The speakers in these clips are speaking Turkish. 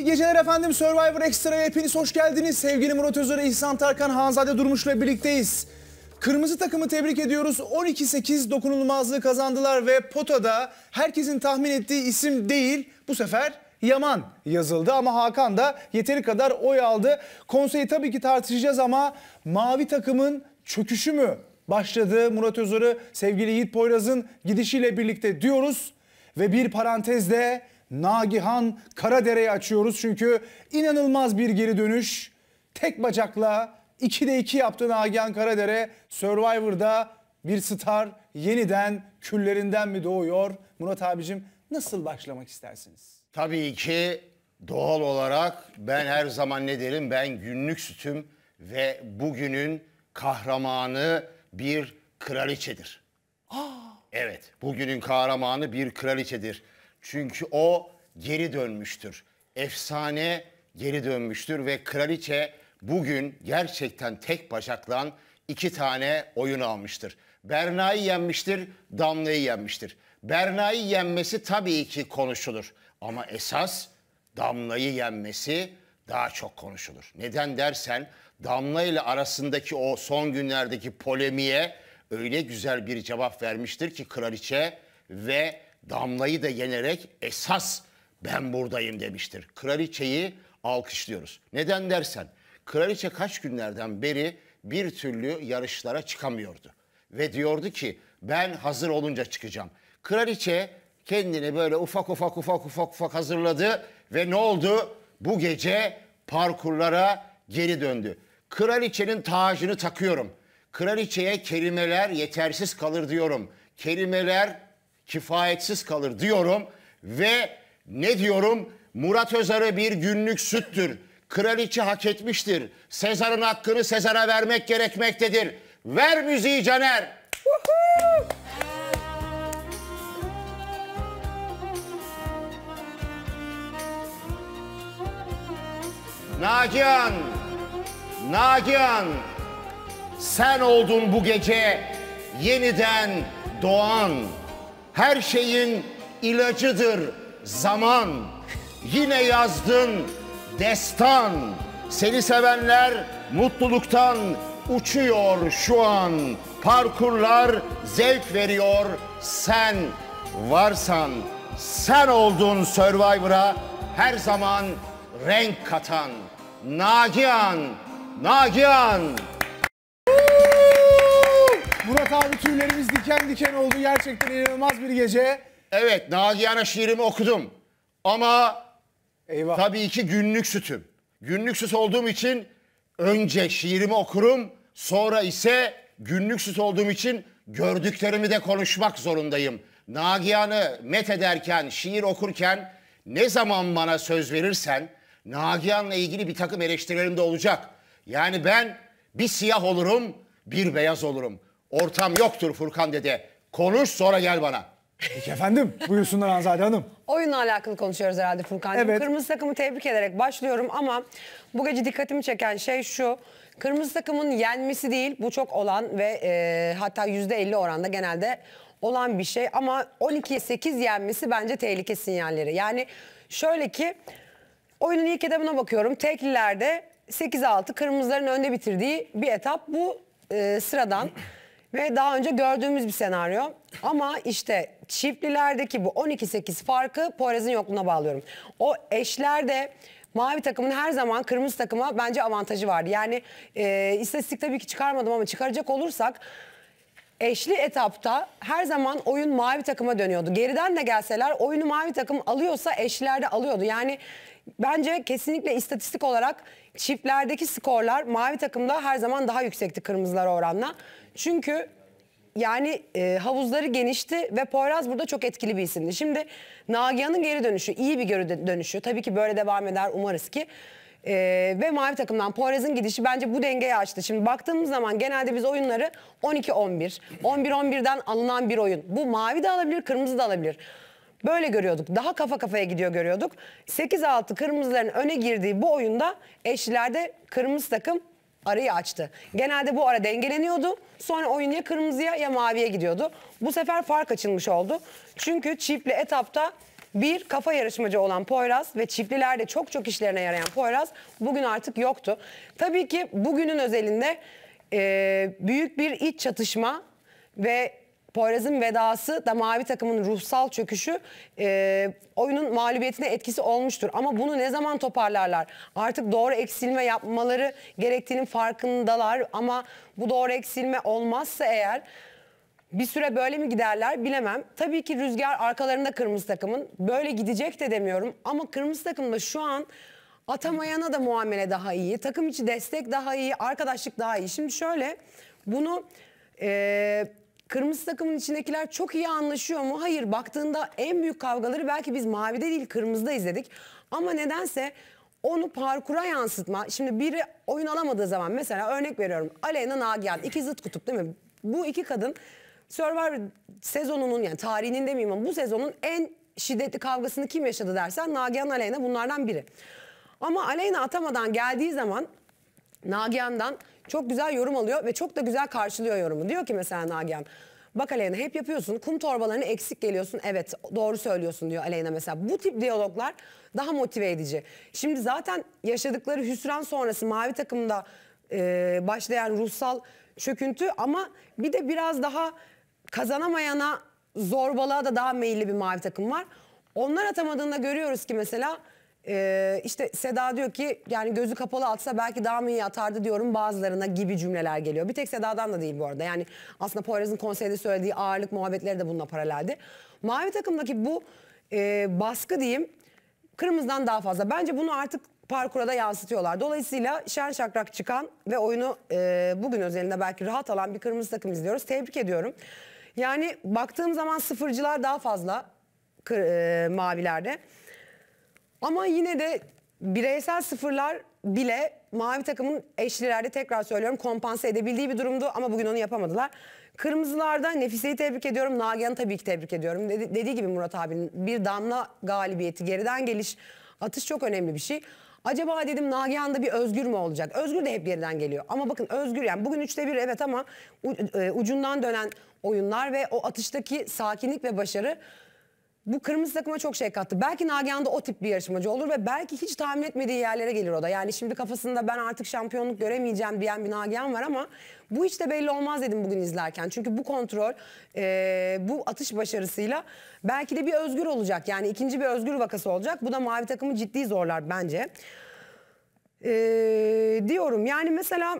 İyi geceler efendim. Survivor Extra'ya hepiniz hoş geldiniz. Sevgili Murat Özer'e İhsan Tarkan, Hanzade Durmuş'la birlikteyiz. Kırmızı takımı tebrik ediyoruz. 12-8 dokunulmazlığı kazandılar ve potada herkesin tahmin ettiği isim değil bu sefer Yaman yazıldı ama Hakan da yeteri kadar oy aldı. Konseyi tabii ki tartışacağız ama mavi takımın çöküşü mü başladı? Murat Özer'ı sevgili Yiğit Poyraz'ın gidişiyle birlikte diyoruz ve bir parantezde Nagihan Karadere'yi açıyoruz çünkü inanılmaz bir geri dönüş. Tek bacakla 2'de 2 yaptı Nagihan Karadere. Survivor'da bir star yeniden küllerinden mi doğuyor? Murat abicim nasıl başlamak istersiniz? Tabii ki doğal olarak ben her zaman ne derim ben günlük sütüm ve bugünün kahramanı bir kraliçedir. Aa. Evet bugünün kahramanı bir kraliçedir. Çünkü o geri dönmüştür. Efsane geri dönmüştür ve kraliçe bugün gerçekten tek bacaklan iki tane oyun almıştır. Berna'yı yenmiştir, Damla'yı yenmiştir. Berna'yı yenmesi tabii ki konuşulur. Ama esas Damla'yı yenmesi daha çok konuşulur. Neden dersen Damla ile arasındaki o son günlerdeki polemiğe öyle güzel bir cevap vermiştir ki kraliçe ve damlayı da yenerek esas ben buradayım demiştir. Kraliçeyi alkışlıyoruz. Neden dersen kraliçe kaç günlerden beri bir türlü yarışlara çıkamıyordu. Ve diyordu ki ben hazır olunca çıkacağım. Kraliçe kendini böyle ufak ufak ufak ufak ufak hazırladı ve ne oldu? Bu gece parkurlara geri döndü. Kraliçenin tacını takıyorum. Kraliçeye kelimeler yetersiz kalır diyorum. Kelimeler kifayetsiz kalır diyorum ve ne diyorum? Murat Özarı bir günlük süttür. Kraliçe hak etmiştir. Sezar'ın hakkını Sezar'a vermek gerekmektedir. Ver müziği Caner. Nagihan, Nagihan, sen oldun bu gece yeniden doğan her şeyin ilacıdır zaman. Yine yazdın destan. Seni sevenler mutluluktan uçuyor şu an. Parkurlar zevk veriyor sen varsan. Sen oldun Survivor'a her zaman renk katan. Nagihan, Nagihan. Murat abi tüylerimiz diken diken oldu. Gerçekten inanılmaz bir gece. Evet Nagihan'a şiirimi okudum. Ama Eyvah. tabii ki günlük sütüm. Günlük süt olduğum için önce şiirimi okurum. Sonra ise günlük süt olduğum için gördüklerimi de konuşmak zorundayım. Nagihan'ı met ederken, şiir okurken ne zaman bana söz verirsen Nagihan'la ilgili bir takım eleştirilerim de olacak. Yani ben bir siyah olurum, bir beyaz olurum. Ortam yoktur Furkan dede. Konuş sonra gel bana. Peki efendim buyursunlar Hanzade Hanım. Oyunla alakalı konuşuyoruz herhalde Furkan. Evet. Kırmızı takımı tebrik ederek başlıyorum ama bu gece dikkatimi çeken şey şu. Kırmızı takımın yenmesi değil bu çok olan ve e, hatta %50 oranda genelde olan bir şey. Ama 12'ye 8 yenmesi bence tehlike sinyalleri. Yani şöyle ki oyunun ilk etapına bakıyorum. Teklilerde 8-6 kırmızıların önde bitirdiği bir etap bu e, sıradan. Ve daha önce gördüğümüz bir senaryo. Ama işte çiftlilerdeki bu 12-8 farkı Poirez'in yokluğuna bağlıyorum. O eşlerde mavi takımın her zaman kırmızı takıma bence avantajı vardı. Yani e, istatistik tabii ki çıkarmadım ama çıkaracak olursak eşli etapta her zaman oyun mavi takıma dönüyordu. Geriden de gelseler oyunu mavi takım alıyorsa eşlerde alıyordu. Yani Bence kesinlikle istatistik olarak çiftlerdeki skorlar mavi takımda her zaman daha yüksekti kırmızılar oranla. Çünkü yani e, havuzları genişti ve Poyraz burada çok etkili bir isimdi. Şimdi Nagihan'ın geri dönüşü iyi bir geri dönüşü. Tabii ki böyle devam eder umarız ki. E, ve mavi takımdan Poyraz'ın gidişi bence bu dengeyi açtı. Şimdi baktığımız zaman genelde biz oyunları 12-11, 11-11'den alınan bir oyun. Bu mavi de alabilir, kırmızı da alabilir. Böyle görüyorduk. Daha kafa kafaya gidiyor görüyorduk. 8-6 kırmızıların öne girdiği bu oyunda eşlerde kırmızı takım arayı açtı. Genelde bu ara dengeleniyordu. Sonra oyun ya kırmızıya ya maviye gidiyordu. Bu sefer fark açılmış oldu. Çünkü çiftli etapta bir kafa yarışmacı olan Poyraz ve çiftlilerde çok çok işlerine yarayan Poyraz bugün artık yoktu. Tabii ki bugünün özelinde e, büyük bir iç çatışma ve Poyraz'ın vedası da mavi takımın ruhsal çöküşü e, oyunun mağlubiyetine etkisi olmuştur. Ama bunu ne zaman toparlarlar? Artık doğru eksilme yapmaları gerektiğinin farkındalar ama bu doğru eksilme olmazsa eğer bir süre böyle mi giderler bilemem. Tabii ki rüzgar arkalarında kırmızı takımın. Böyle gidecek de demiyorum ama kırmızı takımda şu an atamayana da muamele daha iyi. Takım içi destek daha iyi, arkadaşlık daha iyi. Şimdi şöyle bunu... E, Kırmızı takımın içindekiler çok iyi anlaşıyor mu? Hayır baktığında en büyük kavgaları belki biz mavide değil kırmızıda izledik. Ama nedense onu parkura yansıtma. Şimdi biri oyun alamadığı zaman mesela örnek veriyorum. Aleyna Nagihan iki zıt kutup değil mi? Bu iki kadın Survivor sezonunun yani tarihinin demeyeyim ama bu sezonun en şiddetli kavgasını kim yaşadı dersen Nagihan Aleyna bunlardan biri. Ama Aleyna atamadan geldiği zaman Nagihan'dan çok güzel yorum alıyor ve çok da güzel karşılıyor yorumu. Diyor ki mesela Nagihan bak Aleyna hep yapıyorsun kum torbalarını eksik geliyorsun evet doğru söylüyorsun diyor Aleyna mesela. Bu tip diyaloglar daha motive edici. Şimdi zaten yaşadıkları hüsran sonrası mavi takımda e, başlayan ruhsal çöküntü ama bir de biraz daha kazanamayana zorbalığa da daha meyilli bir mavi takım var. Onlar atamadığında görüyoruz ki mesela ee, işte Seda diyor ki yani gözü kapalı atsa belki daha mı iyi atardı diyorum bazılarına gibi cümleler geliyor. Bir tek Seda'dan da değil bu arada. Yani aslında Poyraz'ın konseyde söylediği ağırlık muhabbetleri de bununla paraleldi. Mavi takımdaki bu e, baskı diyeyim kırmızıdan daha fazla. Bence bunu artık parkura da yansıtıyorlar. Dolayısıyla şen şakrak çıkan ve oyunu e, bugün özelinde belki rahat alan bir kırmızı takım izliyoruz. Tebrik ediyorum. Yani baktığım zaman sıfırcılar daha fazla kır, e, mavilerde. Ama yine de bireysel sıfırlar bile mavi takımın eşlilerde tekrar söylüyorum kompanse edebildiği bir durumdu ama bugün onu yapamadılar. Kırmızılarda Nefise'yi tebrik ediyorum. Nagihan'ı tabii ki tebrik ediyorum. Dedi, dediği gibi Murat abinin bir damla galibiyeti geriden geliş atış çok önemli bir şey. Acaba dedim Nagihan'da bir Özgür mü olacak? Özgür de hep geriden geliyor. Ama bakın Özgür yani bugün 3'te 1 evet ama e, ucundan dönen oyunlar ve o atıştaki sakinlik ve başarı bu kırmızı takıma çok şey kattı. Belki Nagihan o tip bir yarışmacı olur ve belki hiç tahmin etmediği yerlere gelir o da. Yani şimdi kafasında ben artık şampiyonluk göremeyeceğim diyen bir Nagihan var ama bu hiç de belli olmaz dedim bugün izlerken. Çünkü bu kontrol, e, bu atış başarısıyla belki de bir özgür olacak. Yani ikinci bir özgür vakası olacak. Bu da mavi takımı ciddi zorlar bence. E, diyorum yani mesela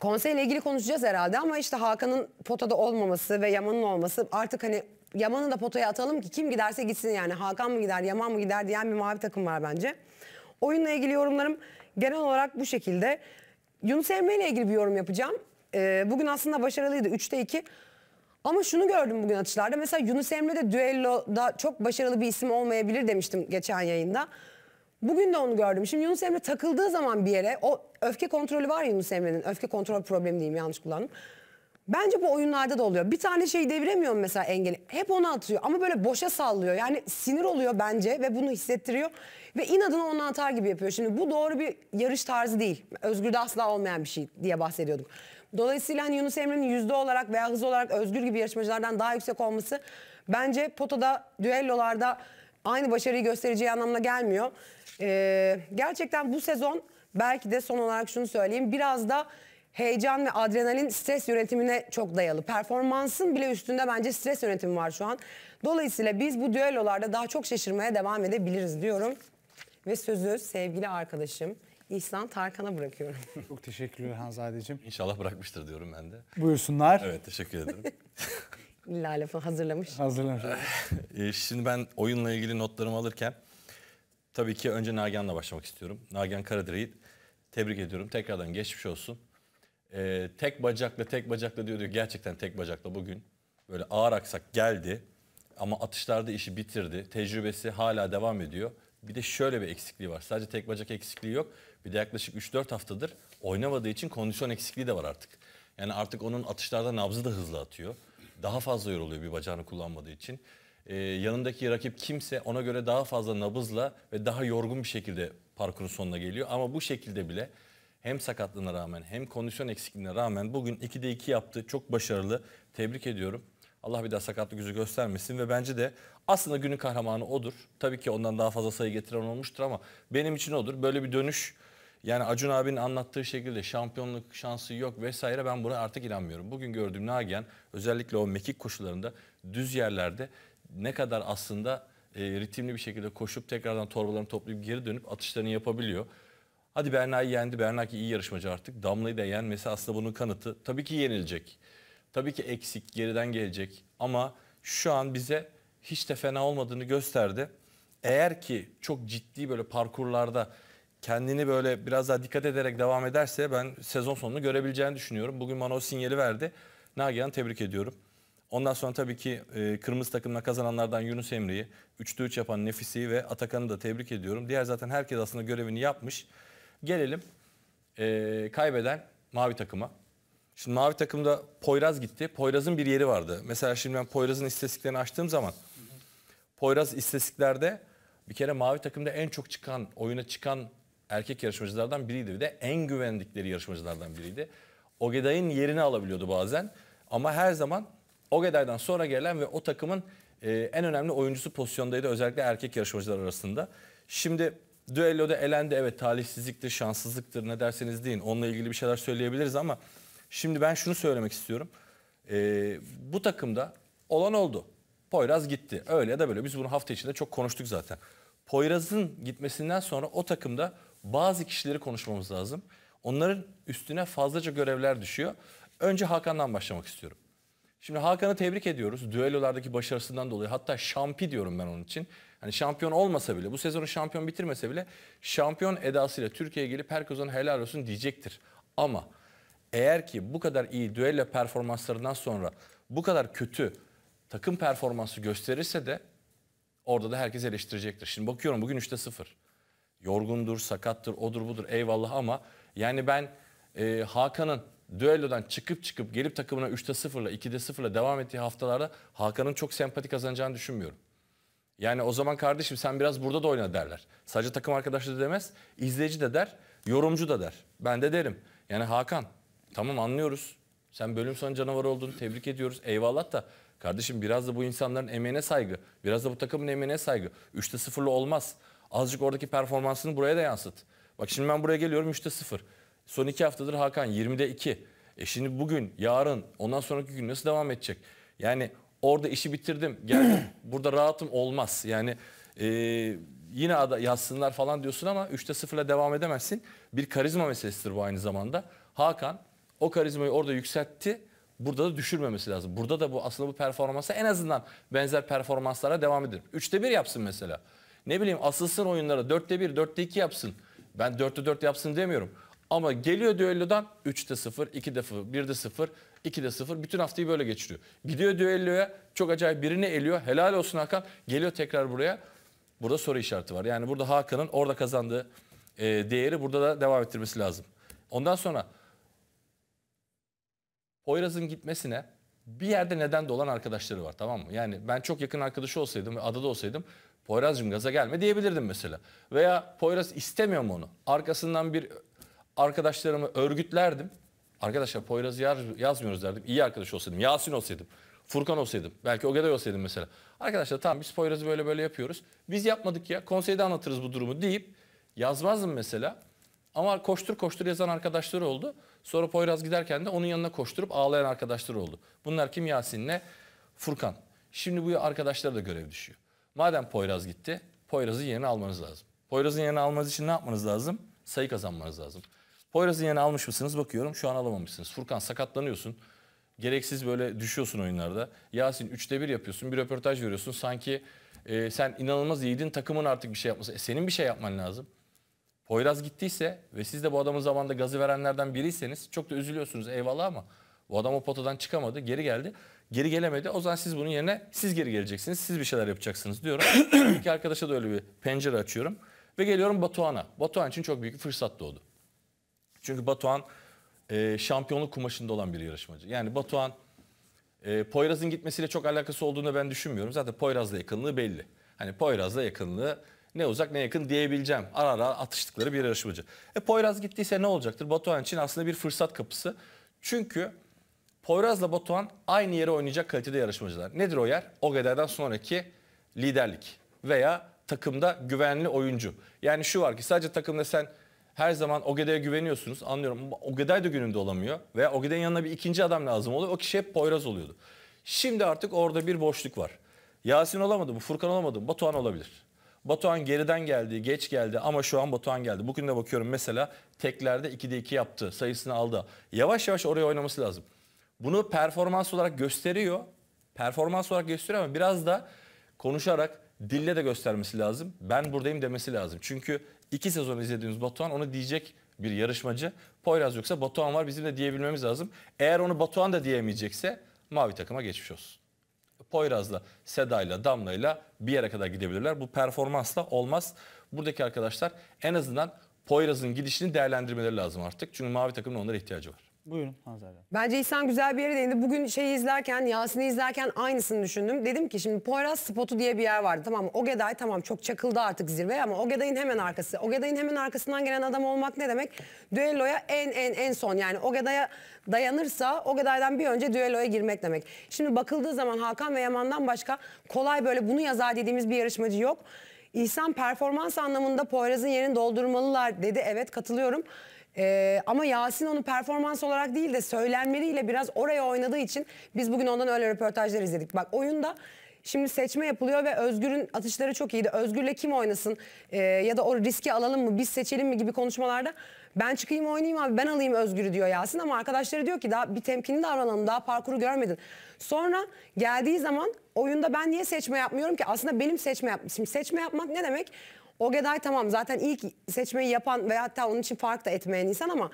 konseyle ilgili konuşacağız herhalde ama işte Hakan'ın potada olmaması ve Yaman'ın olması artık hani Yaman'ı da potaya atalım ki kim giderse gitsin yani. Hakan mı gider, Yaman mı gider diyen bir mavi takım var bence. Oyunla ilgili yorumlarım genel olarak bu şekilde. Yunus Emre ile ilgili bir yorum yapacağım. Ee, bugün aslında başarılıydı 3'te 2. Ama şunu gördüm bugün atışlarda. Mesela Yunus Emre de düelloda çok başarılı bir isim olmayabilir demiştim geçen yayında. Bugün de onu gördüm. Şimdi Yunus Emre takıldığı zaman bir yere o öfke kontrolü var Yunus Emre'nin. Öfke kontrol problemi diyeyim yanlış kullandım. Bence bu oyunlarda da oluyor. Bir tane şey deviremiyorum mesela engeli. Hep onu atıyor ama böyle boşa sallıyor. Yani sinir oluyor bence ve bunu hissettiriyor. Ve inadına onu atar gibi yapıyor. Şimdi bu doğru bir yarış tarzı değil. Özgür'de asla olmayan bir şey diye bahsediyorduk. Dolayısıyla hani Yunus Emre'nin yüzde olarak veya hız olarak Özgür gibi yarışmacılardan daha yüksek olması bence potada, düellolarda aynı başarıyı göstereceği anlamına gelmiyor. Ee, gerçekten bu sezon belki de son olarak şunu söyleyeyim. Biraz da heyecan ve adrenalin stres yönetimine çok dayalı. Performansın bile üstünde bence stres yönetimi var şu an. Dolayısıyla biz bu düellolarda daha çok şaşırmaya devam edebiliriz diyorum. Ve sözü sevgili arkadaşım İhsan Tarkan'a bırakıyorum. Çok teşekkürler Hanzadeciğim. İnşallah bırakmıştır diyorum ben de. Buyursunlar. Evet teşekkür ederim. İlla lafı hazırlamış. Hazırlamış. Eh, eh, şimdi ben oyunla ilgili notlarımı alırken tabii ki önce Nagihan'la başlamak istiyorum. Nagihan Karadere'yi tebrik ediyorum. Tekrardan geçmiş olsun e, tek bacakla tek bacakla diyor diyor gerçekten tek bacakla bugün böyle ağır aksak geldi ama atışlarda işi bitirdi. Tecrübesi hala devam ediyor. Bir de şöyle bir eksikliği var. Sadece tek bacak eksikliği yok. Bir de yaklaşık 3-4 haftadır oynamadığı için kondisyon eksikliği de var artık. Yani artık onun atışlarda nabzı da hızlı atıyor. Daha fazla yoruluyor bir bacağını kullanmadığı için. Ee, yanındaki rakip kimse ona göre daha fazla nabızla ve daha yorgun bir şekilde parkurun sonuna geliyor. Ama bu şekilde bile hem sakatlığına rağmen hem kondisyon eksikliğine rağmen bugün 2'de 2 yaptı. Çok başarılı. Tebrik ediyorum. Allah bir daha sakatlık yüzü göstermesin ve bence de aslında günün kahramanı odur. Tabii ki ondan daha fazla sayı getiren olmuştur ama benim için odur. Böyle bir dönüş yani Acun abinin anlattığı şekilde şampiyonluk şansı yok vesaire ben buna artık inanmıyorum. Bugün gördüğüm Nagihan özellikle o mekik koşularında düz yerlerde ne kadar aslında e, ritimli bir şekilde koşup tekrardan torbalarını toplayıp geri dönüp atışlarını yapabiliyor. Hadi Berna'yı yendi. Berna ki iyi yarışmacı artık. Damla'yı da yenmesi aslında bunun kanıtı. Tabii ki yenilecek. Tabii ki eksik, geriden gelecek. Ama şu an bize hiç de fena olmadığını gösterdi. Eğer ki çok ciddi böyle parkurlarda kendini böyle biraz daha dikkat ederek devam ederse ben sezon sonunu görebileceğini düşünüyorum. Bugün bana o sinyali verdi. Nagihan tebrik ediyorum. Ondan sonra tabii ki e, kırmızı takımla kazananlardan Yunus Emre'yi, 3'te 3 yapan Nefisi'yi ve Atakan'ı da tebrik ediyorum. Diğer zaten herkes aslında görevini yapmış. Gelelim e, kaybeden mavi takıma. Şimdi mavi takımda Poyraz gitti. Poyraz'ın bir yeri vardı. Mesela şimdi ben Poyraz'ın istatistiklerini açtığım zaman Poyraz istatistiklerde bir kere mavi takımda en çok çıkan, oyuna çıkan erkek yarışmacılardan biriydi. Bir de en güvendikleri yarışmacılardan biriydi. Ogeday'ın yerini alabiliyordu bazen. Ama her zaman Ogeday'dan sonra gelen ve o takımın e, en önemli oyuncusu pozisyondaydı. Özellikle erkek yarışmacılar arasında. Şimdi Düelloda elendi evet talihsizliktir, şanssızlıktır ne derseniz deyin. Onunla ilgili bir şeyler söyleyebiliriz ama şimdi ben şunu söylemek istiyorum. Ee, bu takımda olan oldu. Poyraz gitti. Öyle ya da böyle biz bunu hafta içinde çok konuştuk zaten. Poyraz'ın gitmesinden sonra o takımda bazı kişileri konuşmamız lazım. Onların üstüne fazlaca görevler düşüyor. Önce Hakan'dan başlamak istiyorum. Şimdi Hakan'ı tebrik ediyoruz. Düellolardaki başarısından dolayı. Hatta şampi diyorum ben onun için. Hani şampiyon olmasa bile, bu sezonu şampiyon bitirmese bile şampiyon edasıyla Türkiye'ye gelip herkes ona helal olsun diyecektir. Ama eğer ki bu kadar iyi düello performanslarından sonra bu kadar kötü takım performansı gösterirse de orada da herkes eleştirecektir. Şimdi bakıyorum bugün 3'te 0. Yorgundur, sakattır, odur budur eyvallah ama yani ben e, Hakan'ın düellodan çıkıp çıkıp gelip takımına 3'te 0'la 2'de 0'la devam ettiği haftalarda Hakan'ın çok sempati kazanacağını düşünmüyorum. Yani o zaman kardeşim sen biraz burada da oyna derler. Sadece takım arkadaşları demez. izleyici de der, yorumcu da der. Ben de derim. Yani Hakan tamam anlıyoruz. Sen bölüm sonu canavar oldun. Tebrik ediyoruz. Eyvallah da kardeşim biraz da bu insanların emeğine saygı. Biraz da bu takımın emeğine saygı. 3'te 0'lı olmaz. Azıcık oradaki performansını buraya da yansıt. Bak şimdi ben buraya geliyorum 3'te 0. Son 2 haftadır Hakan 20'de 2. E şimdi bugün, yarın, ondan sonraki gün nasıl devam edecek? Yani orada işi bitirdim. Geldim burada rahatım olmaz. Yani e, yine ada, yazsınlar falan diyorsun ama 3'te 0'la devam edemezsin. Bir karizma meselesidir bu aynı zamanda. Hakan o karizmayı orada yükseltti. Burada da düşürmemesi lazım. Burada da bu aslında bu performansa en azından benzer performanslara devam edelim. 3'te 1 yapsın mesela. Ne bileyim asılsın oyunlara 4'te 1, 4'te 2 yapsın. Ben 4'te 4 yapsın demiyorum. Ama geliyor düellodan 3'te 0, 2'de 0, 1'de 0, 2'de 0. Bütün haftayı böyle geçiriyor. Gidiyor düelloya çok acayip birini eliyor. Helal olsun Hakan. Geliyor tekrar buraya. Burada soru işareti var. Yani burada Hakan'ın orada kazandığı e, değeri burada da devam ettirmesi lazım. Ondan sonra Poyraz'ın gitmesine bir yerde neden dolan arkadaşları var tamam mı? Yani ben çok yakın arkadaşı olsaydım ve adada olsaydım Poyraz'cığım gaza gelme diyebilirdim mesela. Veya Poyraz istemiyor mu onu? Arkasından bir arkadaşlarımı örgütlerdim. Arkadaşlar Poyraz yaz, yazmıyoruz derdim. İyi arkadaş olsaydım. Yasin olsaydım. Furkan olsaydım. Belki Ogeday olsaydım mesela. Arkadaşlar tamam biz Poyraz'ı böyle böyle yapıyoruz. Biz yapmadık ya. Konseyde anlatırız bu durumu deyip yazmazdım mesela. Ama koştur koştur yazan arkadaşları oldu. Sonra Poyraz giderken de onun yanına koşturup ağlayan arkadaşları oldu. Bunlar kim Yasin'le? Furkan. Şimdi bu arkadaşlara da görev düşüyor. Madem Poyraz gitti, Poyraz'ı yerine almanız lazım. Poyraz'ın yerine almanız için ne yapmanız lazım? Sayı kazanmanız lazım. Poyraz'ın yerine almış mısınız bakıyorum şu an alamamışsınız. Furkan sakatlanıyorsun. Gereksiz böyle düşüyorsun oyunlarda. Yasin 3'te 1 yapıyorsun bir röportaj veriyorsun. Sanki e, sen inanılmaz iyiydin takımın artık bir şey yapması. E, senin bir şey yapman lazım. Poyraz gittiyse ve siz de bu adamın zamanında gazı verenlerden biriyseniz çok da üzülüyorsunuz eyvallah ama bu adam o potadan çıkamadı geri geldi. Geri gelemedi o zaman siz bunun yerine siz geri geleceksiniz siz bir şeyler yapacaksınız diyorum. İki arkadaşa da öyle bir pencere açıyorum ve geliyorum Batuhan'a. Batuhan için çok büyük bir fırsat doğdu. Çünkü Batuhan e, şampiyonluk kumaşında olan bir yarışmacı. Yani Batuhan e, Poyraz'ın gitmesiyle çok alakası olduğunu ben düşünmüyorum. Zaten Poyraz'la yakınlığı belli. Hani Poyraz'la yakınlığı ne uzak ne yakın diyebileceğim. Ara ara atıştıkları bir yarışmacı. E Poyraz gittiyse ne olacaktır? Batuhan için aslında bir fırsat kapısı. Çünkü Poyraz'la Batuhan aynı yere oynayacak kalitede yarışmacılar. Nedir o yer? O kadardan sonraki liderlik veya takımda güvenli oyuncu. Yani şu var ki sadece takımda sen her zaman Ogeday'a güveniyorsunuz anlıyorum ama Ogeday da gününde olamıyor. Veya Ogeday'ın yanına bir ikinci adam lazım oluyor. O kişi hep Poyraz oluyordu. Şimdi artık orada bir boşluk var. Yasin olamadı mı? Furkan olamadı mı? Batuhan olabilir. Batuhan geriden geldi, geç geldi ama şu an Batuhan geldi. Bugün de bakıyorum mesela teklerde 2'de 2 yaptı, sayısını aldı. Yavaş yavaş oraya oynaması lazım. Bunu performans olarak gösteriyor. Performans olarak gösteriyor ama biraz da konuşarak dille de göstermesi lazım. Ben buradayım demesi lazım. Çünkü iki sezon izlediğimiz Batuhan onu diyecek bir yarışmacı. Poyraz yoksa Batuhan var bizim de diyebilmemiz lazım. Eğer onu Batuhan da diyemeyecekse mavi takıma geçmiş olsun. Poyraz'la, Seda'yla, Damla'yla bir yere kadar gidebilirler. Bu performansla olmaz. Buradaki arkadaşlar en azından Poyraz'ın gidişini değerlendirmeleri lazım artık. Çünkü mavi takımın onlara ihtiyacı var. Buyurun Hanzade. Bence İhsan güzel bir yere değindi. Bugün şeyi izlerken, Yasin'i izlerken aynısını düşündüm. Dedim ki şimdi Poyraz spotu diye bir yer vardı. Tamam Ogeday tamam çok çakıldı artık zirve ama Ogeday'ın hemen arkası. Ogeday'ın hemen arkasından gelen adam olmak ne demek? Düelloya en en en son yani Ogeday'a dayanırsa Ogeday'dan bir önce düelloya girmek demek. Şimdi bakıldığı zaman Hakan ve Yaman'dan başka kolay böyle bunu yazar dediğimiz bir yarışmacı yok. İhsan performans anlamında Poyraz'ın yerini doldurmalılar dedi. Evet katılıyorum. Ee, ama Yasin onu performans olarak değil de söylenmeliyle biraz oraya oynadığı için biz bugün ondan öyle röportajlar izledik. Bak oyunda Şimdi seçme yapılıyor ve Özgür'ün atışları çok iyiydi. Özgür'le kim oynasın e, ya da o riski alalım mı biz seçelim mi gibi konuşmalarda ben çıkayım oynayayım abi ben alayım Özgür'ü diyor Yasin ama arkadaşları diyor ki daha bir temkinli davranalım daha parkuru görmedin. Sonra geldiği zaman oyunda ben niye seçme yapmıyorum ki aslında benim seçme yapmışım. Seçme yapmak ne demek? Ogeday tamam zaten ilk seçmeyi yapan ve hatta onun için fark da etmeyen insan ama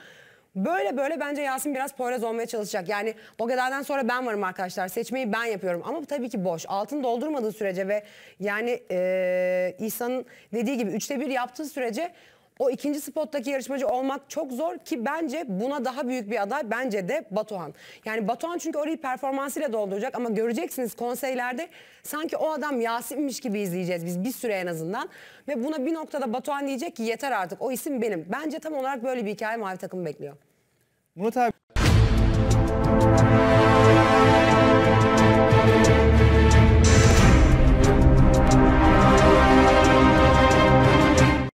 böyle böyle bence Yasin biraz Poyraz olmaya çalışacak. Yani Ogeday'dan sonra ben varım arkadaşlar seçmeyi ben yapıyorum ama bu tabii ki boş. Altın doldurmadığı sürece ve yani e, İhsan'ın dediği gibi üçte bir yaptığı sürece o ikinci spottaki yarışmacı olmak çok zor ki bence buna daha büyük bir aday bence de Batuhan. Yani Batuhan çünkü orayı performansıyla dolduracak ama göreceksiniz konseylerde sanki o adam Yasin'miş gibi izleyeceğiz biz bir süre en azından. Ve buna bir noktada Batuhan diyecek ki yeter artık o isim benim. Bence tam olarak böyle bir hikaye mavi takım bekliyor. Murat abi.